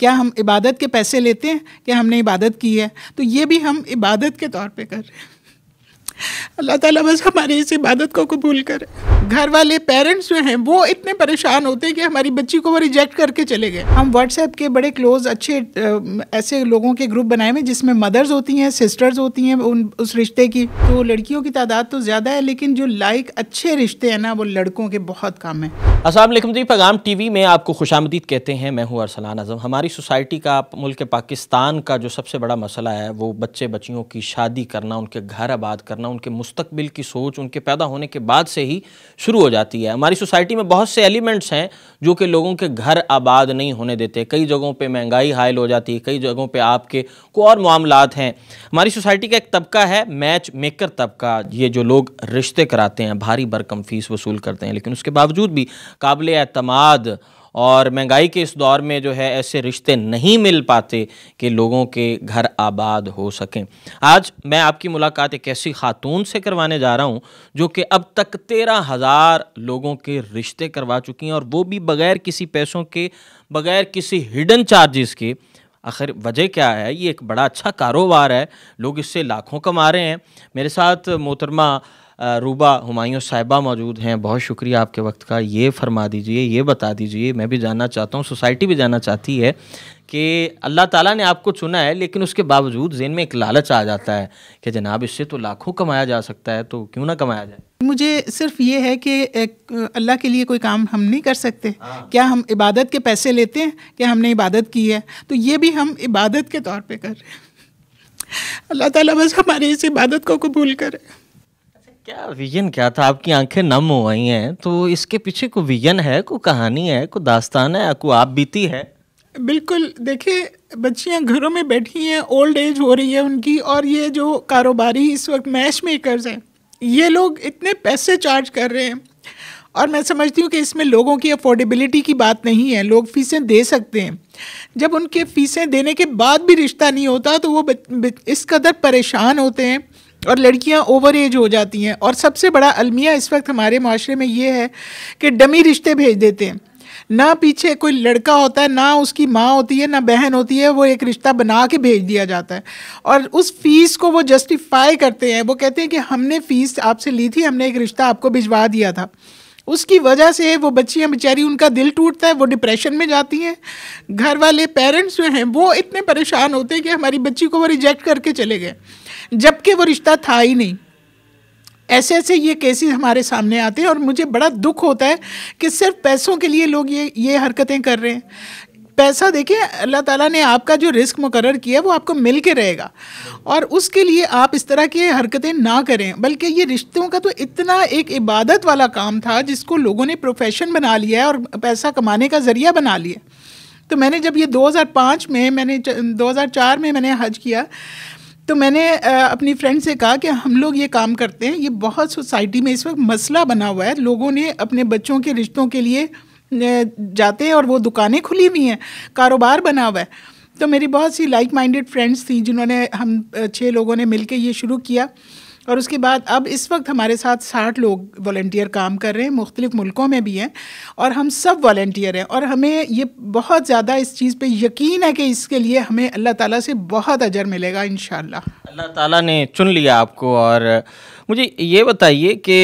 क्या हम इबादत के पैसे लेते हैं क्या हमने इबादत की है तो ये भी हम इबादत के तौर पे कर रहे हैं अल्लाह ताला बस हमारी इस इबादत को कबूल करे घर वाले पेरेंट्स जो हैं वो इतने परेशान होते हैं कि हमारी बच्ची को वो रिजेक्ट करके चले गए हम व्हाट्सएप के बड़े क्लोज अच्छे ऐसे लोगों के ग्रुप बनाए हुए जिसमें मदर्स होती हैं सिस्टर्स होती हैं उन उस रिश्ते की तो लड़कियों की तादाद तो ज़्यादा है लेकिन जो लाइक अच्छे रिश्ते हैं ना वो लड़कों के बहुत कम है असल जी पैगाम टीवी में आपको खुश कहते हैं मैं हूँ अरसलान अजम हमारी सोसाइटी का मुल्क पाकिस्तान का जो सबसे बड़ा मसला है वो बच्चे बच्चियों की शादी करना उनके घर आबाद करना करना उनके मुस्तबिल की सोच उनके पैदा होने के बाद से ही शुरू हो जाती है हमारी सोसाइटी में बहुत से एलिमेंट्स हैं जो कि लोगों के घर आबाद नहीं होने देते कई जगहों पे महंगाई हायल हो जाती है कई जगहों पे आपके को और मामलात हैं हमारी सोसाइटी का एक तबका है मैच मेकर तबका ये जो लोग रिश्ते कराते हैं भारी भरकम फीस वसूल करते हैं लेकिन उसके बावजूद भी काबिल अतमाद और महंगाई के इस दौर में जो है ऐसे रिश्ते नहीं मिल पाते कि लोगों के घर आबाद हो सकें आज मैं आपकी मुलाकात एक ऐसी खातून से करवाने जा रहा हूँ जो कि अब तक तेरह हज़ार लोगों के रिश्ते करवा चुकी हैं और वो भी बग़ैर किसी पैसों के बग़ैर किसी हिडन चार्जेस के आखिर वजह क्या है ये एक बड़ा अच्छा कारोबार है लोग इससे लाखों कमा रहे हैं मेरे साथ मोहतरमा रूबा हमायूँ साहिबा मौजूद हैं बहुत शुक्रिया आपके वक्त का ये फरमा दीजिए ये बता दीजिए मैं भी जानना चाहता हूँ सोसाइटी भी जानना चाहती है कि अल्लाह ताला ने आपको चुना है लेकिन उसके बावजूद जेन में एक लालच आ जाता है कि जनाब इससे तो लाखों कमाया जा सकता है तो क्यों ना कमाया जाए मुझे सिर्फ ये है कि अल्लाह के लिए कोई काम हम नहीं कर सकते हाँ। क्या हम इबादत के पैसे लेते हैं क्या हमने इबादत की है तो ये भी हम इबादत के तौर पे कर रहे हैं अल्लाह ताला बस हमारी इस इबादत को कबूल करे अच्छा, क्या विजन क्या था आपकी आंखें नम हो गई हैं तो इसके पीछे को विजन है को कहानी है कोई दास्तान है को आप बीती है बिल्कुल देखिए बच्चियां घरों में बैठी हैं ओल्ड एज हो रही है उनकी और ये जो कारोबारी इस वक्त मैच मेकर्स हैं ये लोग इतने पैसे चार्ज कर रहे हैं और मैं समझती हूँ कि इसमें लोगों की अफोर्डेबिलिटी की बात नहीं है लोग फ़ीसें दे सकते हैं जब उनके फ़ीसें देने के बाद भी रिश्ता नहीं होता तो वो इस कदर परेशान होते हैं और लड़कियां ओवर एज हो जाती हैं और सबसे बड़ा अलमिया इस वक्त हमारे माशरे में ये है कि डमी रिश्ते भेज देते हैं ना पीछे कोई लड़का होता है ना उसकी माँ होती है ना बहन होती है वो एक रिश्ता बना के भेज दिया जाता है और उस फीस को वो जस्टिफाई करते हैं वो कहते हैं कि हमने फीस आपसे ली थी हमने एक रिश्ता आपको भिजवा दिया था उसकी वजह से वो बच्चियाँ बेचारी उनका दिल टूटता है वो डिप्रेशन में जाती हैं घर वाले पेरेंट्स जो हैं वो इतने परेशान होते हैं कि हमारी बच्ची को वो रिजेक्ट करके चले गए जबकि वो रिश्ता था ही नहीं ऐसे ऐसे ये केसेस हमारे सामने आते हैं और मुझे बड़ा दुख होता है कि सिर्फ पैसों के लिए लोग ये ये हरकतें कर रहे हैं पैसा देखिए अल्लाह ताला ने आपका जो रिस्क मुकर किया वो आपको मिल के रहेगा और उसके लिए आप इस तरह की हरकतें ना करें बल्कि ये रिश्तों का तो इतना एक इबादत वाला काम था जिसको लोगों ने प्रोफेशन बना लिया है और पैसा कमाने का ज़रिया बना लिया तो मैंने जब ये 2005 में मैंने 2004 में मैंने हज किया तो मैंने अपनी फ्रेंड से कहा कि हम लोग ये काम करते हैं ये बहुत सोसाइटी में इस वक्त मसला बना हुआ है लोगों ने अपने बच्चों के रिश्तों के लिए जाते हैं और वो दुकानें खुली हुई हैं कारोबार बना हुआ है तो मेरी बहुत सी लाइक माइंडेड फ्रेंड्स थी जिन्होंने हम छः लोगों ने मिल ये शुरू किया और उसके बाद अब इस वक्त हमारे साथ साठ लोग वॉल्टियर काम कर रहे हैं मुख्तलिफ मुल्कों में भी हैं और हम सब वॉल्टियर हैं और हमें ये बहुत ज़्यादा इस चीज़ पर यकीन है कि इसके लिए हमें अल्लाह ताली से बहुत अजर मिलेगा इन अल्लाह तुन ने चुन लिया आपको और मुझे ये बताइए कि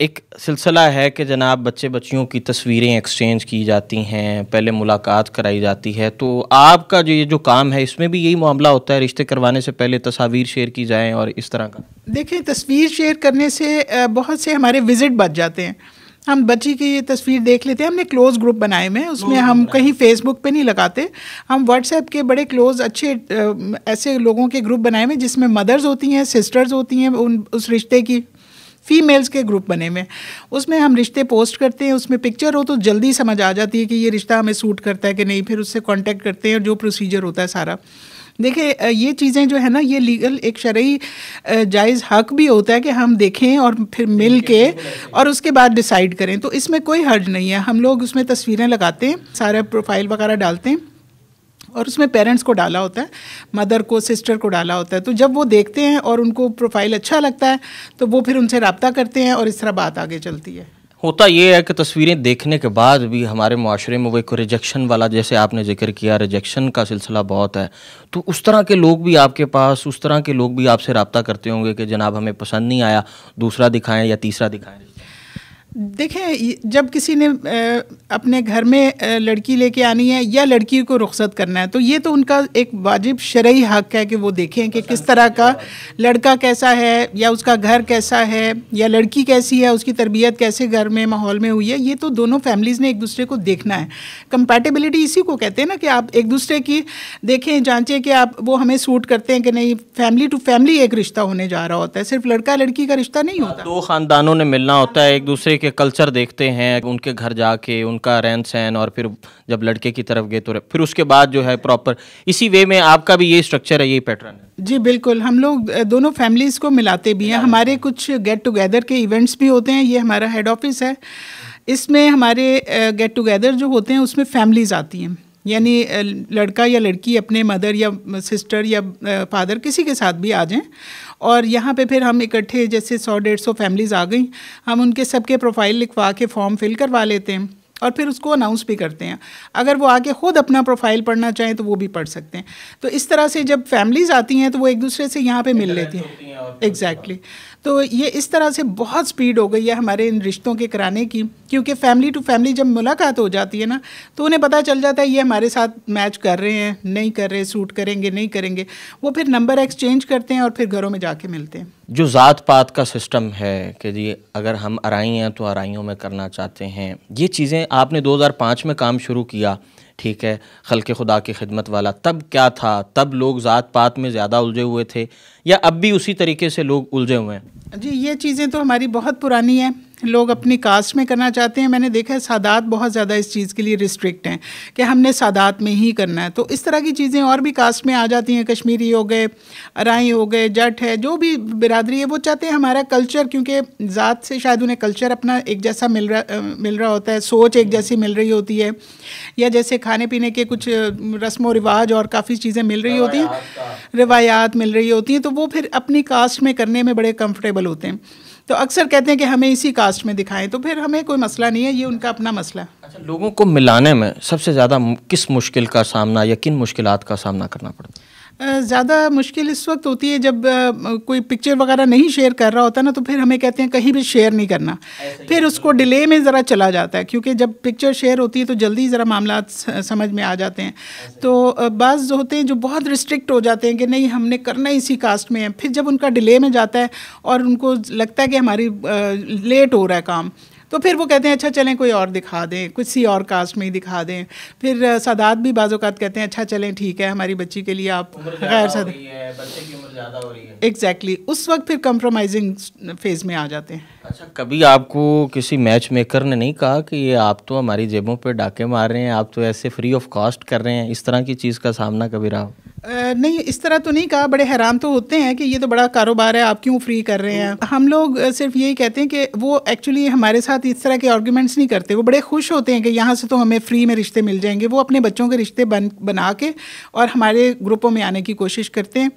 एक सिलसिला है कि जनाब बच्चे बच्चियों की तस्वीरें एक्सचेंज की जाती हैं पहले मुलाकात कराई जाती है तो आपका जो ये जो काम है इसमें भी यही मामला होता है रिश्ते करवाने से पहले तस्वीर शेयर की जाएँ और इस तरह का देखें तस्वीर शेयर करने से बहुत से हमारे विज़िट बच जाते हैं हम बच्ची की ये तस्वीर देख लेते हैं हमने क्लोज ग्रुप बनाए हुए हैं उसमें hmm, हम कहीं फेसबुक पे नहीं लगाते हम व्हाट्सएप के बड़े क्लोज अच्छे ऐसे लोगों के ग्रुप बनाए हुए जिसमें मदर्स होती हैं सिस्टर्स होती हैं उन उस रिश्ते की फीमेल्स के ग्रुप बने हुए उसमें हम रिश्ते पोस्ट करते हैं उसमें पिक्चर हो तो जल्दी समझ आ जाती है कि ये रिश्ता हमें सूट करता है कि नहीं फिर उससे कॉन्टैक्ट करते हैं और जो प्रोसीजर होता है सारा देखिए ये चीज़ें जो है ना ये लीगल एक शरयी जायज़ हक भी होता है कि हम देखें और फिर मिल के और उसके बाद डिसाइड करें तो इसमें कोई हर्ज नहीं है हम लोग उसमें तस्वीरें लगाते हैं सारा प्रोफाइल वगैरह डालते हैं और उसमें पेरेंट्स को डाला होता है मदर को सिस्टर को डाला होता है तो जब वो देखते हैं और उनको प्रोफाइल अच्छा लगता है तो वो फिर उनसे रबता करते हैं और इस तरह बात आगे चलती है होता ये है कि तस्वीरें देखने के बाद भी हमारे माशरे में वो एक रिजेक्शन वाला जैसे आपने जिक्र किया रिजेक्शन का सिलसिला बहुत है तो उस तरह के लोग भी आपके पास उस तरह के लोग भी आपसे रबता करते होंगे कि जनाब हमें पसंद नहीं आया दूसरा दिखाएं या तीसरा दिखाएं देखें जब किसी ने अपने घर में लड़की लेके आनी है या लड़की को रुख्सत करना है तो ये तो उनका एक वाजिब शरयी हक है कि वो देखें कि किस तरह का लड़का कैसा है या उसका घर कैसा है या लड़की कैसी है उसकी तरबियत कैसे घर में माहौल में हुई है ये तो दोनों फैमिलीज़ ने एक दूसरे को देखना है कंपेटेबिलिटी इसी को कहते हैं ना कि आप एक दूसरे की देखें जाँचें कि आप वो हमें सूट करते हैं कि नहीं फैमिली टू फैमिली एक रिश्ता होने जा रहा होता है सिर्फ लड़का लड़की का रिश्ता नहीं हाँ, होता दो ख़ानदानों ने मिलना होता है एक दूसरे के उनके कल्चर देखते हैं उनके घर जाके उनका रहन सहन और फिर जब लड़के की तरफ गए तो फिर उसके बाद जो है प्रॉपर इसी वे में आपका भी ये स्ट्रक्चर है यही पैटर्न है जी बिल्कुल हम लोग दोनों फैमिलीज़ को मिलाते भी हैं हमारे कुछ गेट टुगेदर के इवेंट्स भी होते हैं ये हमारा हेड ऑफिस है इसमें हमारे गेट टुगेदर जो होते हैं उसमें फैमिलीज़ आती हैं यानी लड़का या लड़की अपने मदर या सिस्टर या फादर किसी के साथ भी आ जाएं और यहाँ पे फिर हम इकट्ठे जैसे सौ डेढ़ सौ फैमिलीज़ आ गई हम उनके सबके प्रोफाइल लिखवा के फॉर्म फिल करवा लेते हैं और फिर उसको अनाउंस भी करते हैं अगर वो आके ख़ुद अपना प्रोफाइल पढ़ना चाहें तो वो भी पढ़ सकते हैं तो इस तरह से जब फैमिलीज़ आती हैं तो वो एक दूसरे से यहाँ पे मिल लेती हैं एग्जैक्टली exactly. तो ये इस तरह से बहुत स्पीड हो गई है हमारे इन रिश्तों के कराने की क्योंकि फैमिली टू फैमिली जब मुलाकात हो जाती है ना तो उन्हें पता चल जाता है ये हमारे साथ मैच कर रहे हैं नहीं कर रहे सूट करेंगे नहीं करेंगे वो फिर नंबर एक्सचेंज करते हैं और फिर घरों में जाके मिलते हैं जो ज़ात पात का सिस्टम है कि जी अगर हम आरई हैं तो आरइयों में करना चाहते हैं ये चीज़ें आपने दो में काम शुरू किया ठीक है के खुदा की खिदमत वाला तब क्या था तब लोग ज़ात पात में ज़्यादा उलझे हुए थे या अब भी उसी तरीके से लोग उलझे हुए हैं जी ये चीज़ें तो हमारी बहुत पुरानी हैं लोग अपनी कास्ट में करना चाहते हैं मैंने देखा है सादात बहुत ज़्यादा इस चीज़ के लिए रिस्ट्रिक्ट हैं कि हमने सादात में ही करना है तो इस तरह की चीज़ें और भी कास्ट में आ जाती हैं कश्मीरी हो गए अराई हो गए जट है जो भी बिरादरी है वो चाहते हैं हमारा कल्चर क्योंकि ज़ात से शायद उन्हें कल्चर अपना एक जैसा मिल रहा मिल रहा होता है सोच एक जैसी मिल रही होती है या जैसे खाने पीने के कुछ रस्म व रिवाज और काफ़ी चीज़ें मिल रही होती हैं रिवायात मिल रही होती हैं तो वो फिर अपनी कास्ट में करने में बड़े कंफर्टेबल होते हैं तो अक्सर कहते हैं कि हमें इसी कास्ट में दिखाएं तो फिर हमें कोई मसला नहीं है ये उनका अपना मसला अच्छा लोगों को मिलाने में सबसे ज़्यादा किस मुश्किल का सामना या किन मुश्किल का सामना करना पड़ता है ज़्यादा मुश्किल इस वक्त होती है जब कोई पिक्चर वगैरह नहीं शेयर कर रहा होता ना तो फिर हमें कहते हैं कहीं भी शेयर नहीं करना फिर उसको डिले में ज़रा चला जाता है क्योंकि जब पिक्चर शेयर होती है तो जल्दी ज़रा मामला समझ में आ जाते हैं तो बाज़ होते हैं जो बहुत रिस्ट्रिक्ट हो जाते हैं कि नहीं हमने करना इसी कास्ट में है फिर जब उनका डिले में जाता है और उनको लगता है कि हमारी लेट हो रहा है काम तो फिर वो कहते हैं अच्छा चलें कोई और दिखा दें सी और कास्ट में ही दिखा दें फिर सादात भी बाज़ात कहते हैं अच्छा चलें ठीक है हमारी बच्ची के लिए आप गैर सद एग्जैक्टली उस वक्त फिर कम्प्रोमाइजिंग फेज में आ जाते हैं अच्छा कभी आपको किसी मैच मेकर ने नहीं कहा कि ये आप तो हमारी जेबों पर डाके मार रहे हैं आप तो ऐसे फ्री ऑफ कॉस्ट कर रहे हैं इस तरह की चीज़ का सामना कभी रहा नहीं इस तरह तो नहीं कहा बड़े हैरान तो होते हैं कि ये तो बड़ा कारोबार है आप क्यों फ्री कर रहे हैं हम लोग सिर्फ यही कहते हैं कि वो एक्चुअली हमारे साथ इस तरह के आर्ग्यूमेंट्स नहीं करते वो बड़े खुश होते हैं कि यहाँ से तो हमें फ्री में रिश्ते मिल जाएंगे वो अपने बच्चों के रिश्ते बन बना के और हमारे ग्रुपों में आने की कोशिश करते हैं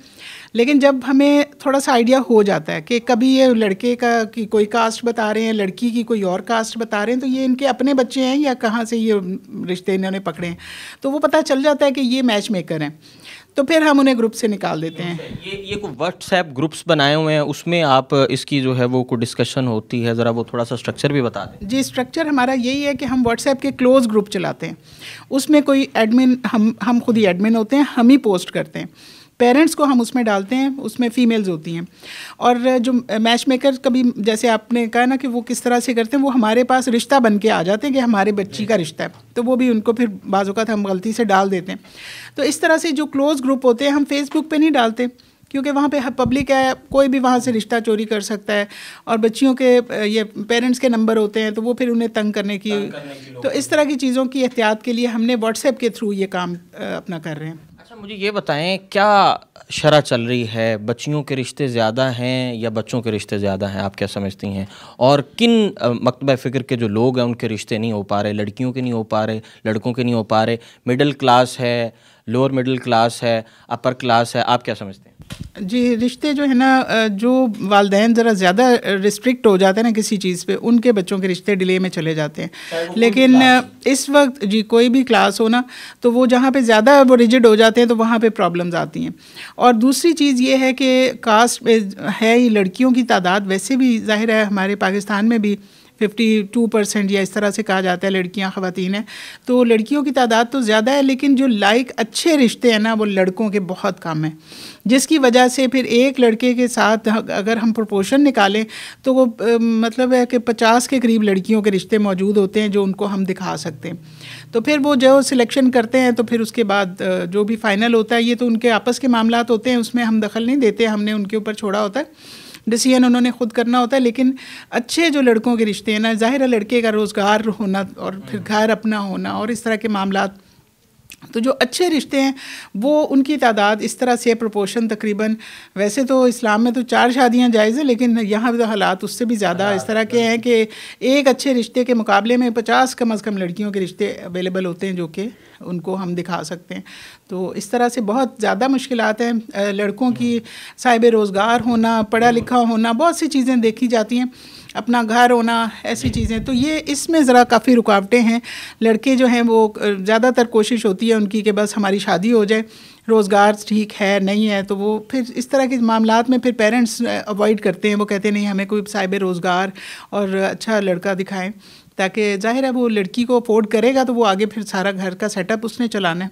लेकिन जब हमें थोड़ा सा आइडिया हो जाता है कि कभी ये लड़के का की कोई कास्ट बता रहे हैं लड़की की कोई और कास्ट बता रहे हैं तो ये इनके अपने बच्चे हैं या कहाँ से ये रिश्ते इन्होंने पकड़े हैं तो वो पता चल जाता है कि ये मैच मेकर हैं तो फिर हम उन्हें ग्रुप से निकाल देते हैं ये ये कुछ व्हाट्सएप ग्रुप्स बनाए हुए हैं उसमें आप इसकी जो है वो कुछ डिस्कशन होती है ज़रा वो थोड़ा सा स्ट्रक्चर भी बता दें जी स्ट्रक्चर हमारा यही है कि हम व्हाट्सएप के क्लोज ग्रुप चलाते हैं उसमें कोई एडमिन हम हम खुद ही एडमिन होते हैं हम ही पोस्ट करते हैं पेरेंट्स को हम उसमें डालते हैं उसमें फ़ीमेल्स होती हैं और जो मैच मेकर कभी जैसे आपने कहा ना कि वो किस तरह से करते हैं वो हमारे पास रिश्ता बन के आ जाते हैं कि हमारे बच्ची का रिश्ता है तो वो भी उनको फिर बाज़ात हम गलती से डाल देते हैं तो इस तरह से जो क्लोज़ ग्रुप होते हैं हम फेसबुक पर नहीं डालते क्योंकि वहाँ पे पब्लिक है कोई भी वहाँ से रिश्ता चोरी कर सकता है और बच्चियों के ये पेरेंट्स के नंबर होते हैं तो वो फिर उन्हें तंग करने की, तंग करने की तो इस तरह की चीज़ों की एहतियात के लिए हमने व्हाट्सएप के थ्रू ये काम अपना कर रहे हैं अच्छा मुझे ये बताएं क्या शरह चल रही है बच्चियों के रिश्ते ज़्यादा हैं या बच्चों के रिश्ते ज़्यादा हैं आप क्या समझती हैं और किन मकतब फ़िक्र के जो लोग हैं उनके रिश्ते नहीं हो पा रहे लड़कियों के नहीं हो पा रहे लड़कों के नहीं हो पा रहे मिडल क्लास है लोअर मिडिल क्लास है अपर क्लास है आप क्या समझते हैं जी रिश्ते जो है ना जो वालदेन ज़रा ज़्यादा रिस्ट्रिक्ट हो जाते हैं ना किसी चीज़ पे उनके बच्चों के रिश्ते डिले में चले जाते हैं लेकिन इस वक्त जी कोई भी क्लास हो ना तो वो जहाँ पे ज़्यादा वो रिजिड हो जाते हैं तो वहाँ पे प्रॉब्लम्स आती हैं और दूसरी चीज़ ये है कि कास्ट है ही लड़कियों की तादाद वैसे भी ज़ाहिर है हमारे पाकिस्तान में भी 52 परसेंट या इस तरह से कहा जाता है लड़कियाँ ख़वान हैं तो लड़कियों की तादाद तो ज़्यादा है लेकिन जो लाइक अच्छे रिश्ते हैं ना वो लड़कों के बहुत कम हैं जिसकी वजह से फिर एक लड़के के साथ अगर हम प्रोपोर्शन निकालें तो वो मतलब है कि पचास के करीब लड़कियों के रिश्ते मौजूद होते हैं जो उनको हम दिखा सकते हैं तो फिर वो जो सिलेक्शन करते हैं तो फिर उसके बाद जो भी फ़ाइनल होता है ये तो उनके आपस के मामला होते हैं उसमें हम दखल नहीं देते हमने उनके ऊपर छोड़ा होता है डिसीजन उन्होंने खुद करना होता है लेकिन अच्छे जो लड़कों के रिश्ते हैं ना जाहिर है लड़के का रोज़गार होना और फिर घर अपना होना और इस तरह के मामला तो जो अच्छे रिश्ते हैं वो उनकी तादाद इस तरह से प्रपोशन तकरीबन वैसे तो इस्लाम में तो चार शादियां जायज़ हैं लेकिन यहाँ तो हालात उससे भी ज़्यादा इस तरह के हैं कि एक अच्छे रिश्ते के मुकाबले में पचास कम अज़ कम लड़कियों के रिश्ते अवेलेबल होते हैं जो कि उनको हम दिखा सकते हैं तो इस तरह से बहुत ज़्यादा मुश्किल हैं लड़कों की साहिब रोज़गार होना पढ़ा लिखा होना बहुत सी चीज़ें देखी जाती हैं अपना घर होना ऐसी चीज़ें तो ये इसमें ज़रा काफ़ी रुकावटें हैं लड़के जो हैं वो ज़्यादातर कोशिश होती है उनकी कि बस हमारी शादी हो जाए रोज़गार ठीक है नहीं है तो वो फिर इस तरह के मामला में फिर पेरेंट्स अवॉइड करते हैं वो कहते हैं नहीं हमें कोई साहिब रोज़गार और अच्छा लड़का दिखाएं ताकि जाहिर है वो लड़की को अफोर्ड करेगा तो वो आगे फिर सारा घर का सेटअप उसने चलाना है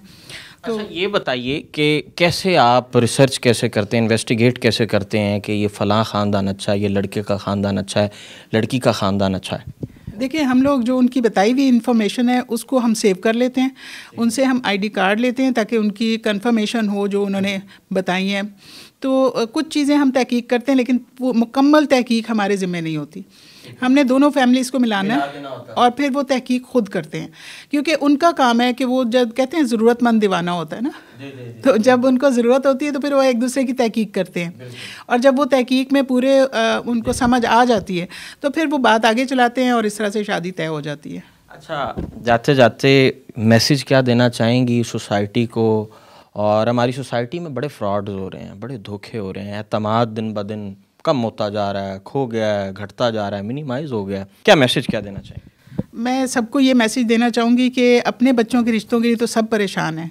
तो अच्छा ये बताइए कि कैसे आप रिसर्च कैसे करते हैं इन्वेस्टिगेट कैसे करते हैं कि ये फ़लाँ ख़ानदान अच्छा है ये लड़के का ख़ानदान अच्छा है लड़की का ख़ानदान अच्छा है देखिए हम लोग जो उनकी बताई हुई इन्फॉर्मेशन है उसको हम सेव कर लेते हैं उनसे हम आईडी कार्ड लेते हैं ताकि उनकी कंफर्मेशन हो जो उन्होंने बताई है तो कुछ चीज़ें हम तहकीक करते हैं लेकिन मुकम्मल तहकीक हमारे ज़िम्मे नहीं होती हमने दोनों फैमिलीज़ को मिलाना और फिर वो तहकीक खुद करते हैं क्योंकि उनका काम है कि वो जब कहते हैं ज़रूरतमंद दीवाना होता है ना तो जब उनको ज़रूरत होती है तो फिर वो एक दूसरे की तहकीक करते हैं और जब वो तहकीक में पूरे आ, उनको समझ आ जाती है तो फिर वो बात आगे चलाते हैं और इस तरह से शादी तय हो जाती है अच्छा जाते जाते मैसेज क्या देना चाहेंगी सोसाइटी को और हमारी सोसाइटी में बड़े फ्रॉड्स हो रहे हैं बड़े धोखे हो रहे हैं अतमाद दिन ब दिन कम होता जा रहा है खो गया है घटता जा रहा है मिनिमाइज हो गया है क्या मैसेज क्या देना चाहिए मैं सबको ये मैसेज देना चाहूँगी कि अपने बच्चों के रिश्तों के लिए तो सब परेशान हैं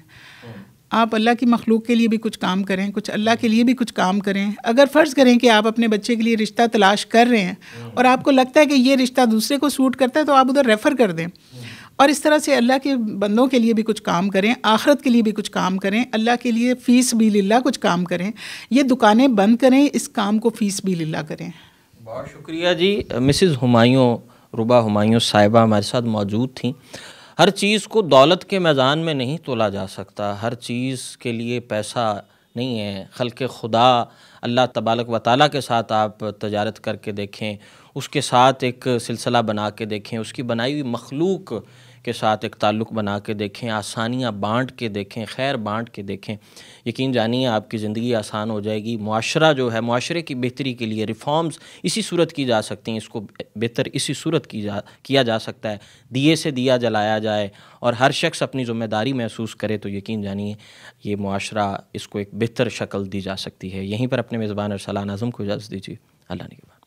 आप अल्लाह की मखलूक के लिए भी कुछ काम करें कुछ अल्लाह के लिए भी कुछ काम करें अगर फ़र्ज़ करें कि आप अपने बच्चे के लिए रिश्ता तलाश कर रहे हैं और आपको लगता है कि ये रिश्ता दूसरे को सूट करता है तो आप उधर रेफ़र कर दें और इस तरह से अल्लाह के बंदों के लिए भी कुछ काम करें आखरत के लिए भी कुछ काम करें अल्लाह के लिए फ़ीस भी लीला कुछ काम करें ये दुकानें बंद करें इस काम को फ़ीस भी लीला करें बहुत शुक्रिया जी मिसिज़ हुमायूं रुबा हुमायूं साहिबा हमारे साथ मौजूद थी हर चीज़ को दौलत के मैदान में नहीं तोला जा सकता हर चीज़ के लिए पैसा नहीं है खल के खुदा अल्लाह तबालक व ताली के साथ आप तजारत करके देखें उसके साथ एक सिलसिला बना के देखें उसकी बनाई हुई मखलूक के साथ एक ताल्लुक़ बना के देखें आसानियाँ बांट के देखें खैर बांट के देखें यकीन जानिए आपकी ज़िंदगी आसान हो जाएगी माशरा जो है माशरे की बेहतरी के लिए रिफॉर्म्स इसी सूरत की जा सकती हैं इसको बेहतर इसी सूरत की जा किया जा सकता है दिए से दिया जलाया जाए और हर शख्स अपनी ज़िम्मेदारी महसूस करे तो यकीन जानिए ये माशरा इसको एक बेहतर शक्ल दी जा सकती है यहीं पर अपने मेज़बान और सलाह को इजाज़त दीजिए अल्लाह ने